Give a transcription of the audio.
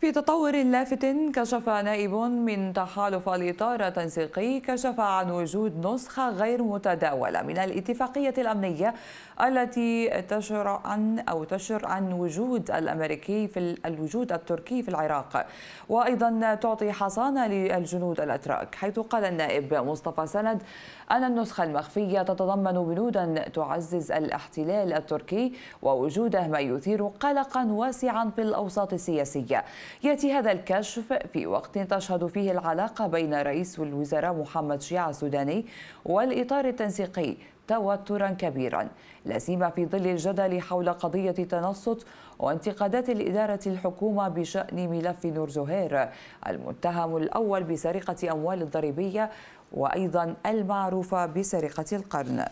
في تطور لافت كشف نائب من تحالف الإطار التنسيقي كشف عن وجود نسخة غير متداولة من الاتفاقية الأمنية التي تشر عن أو تشر عن وجود الأمريكي في الوجود التركي في العراق وأيضا تعطي حصانة للجنود الأتراك حيث قال النائب مصطفى سند أن النسخة المخفية تتضمن بنودا تعزز الاحتلال التركي ووجوده ما يثير قلقا واسعا في الأوساط السياسية يأتي هذا الكشف في وقت تشهد فيه العلاقة بين رئيس الوزراء محمد شيعة السوداني والإطار التنسيقي توترا كبيرا لا سيما في ظل الجدل حول قضية تنصت وانتقادات الإدارة الحكومة بشأن ملف نور زهير المتهم الأول بسرقة أموال الضريبية وأيضا المعروفة بسرقة القرن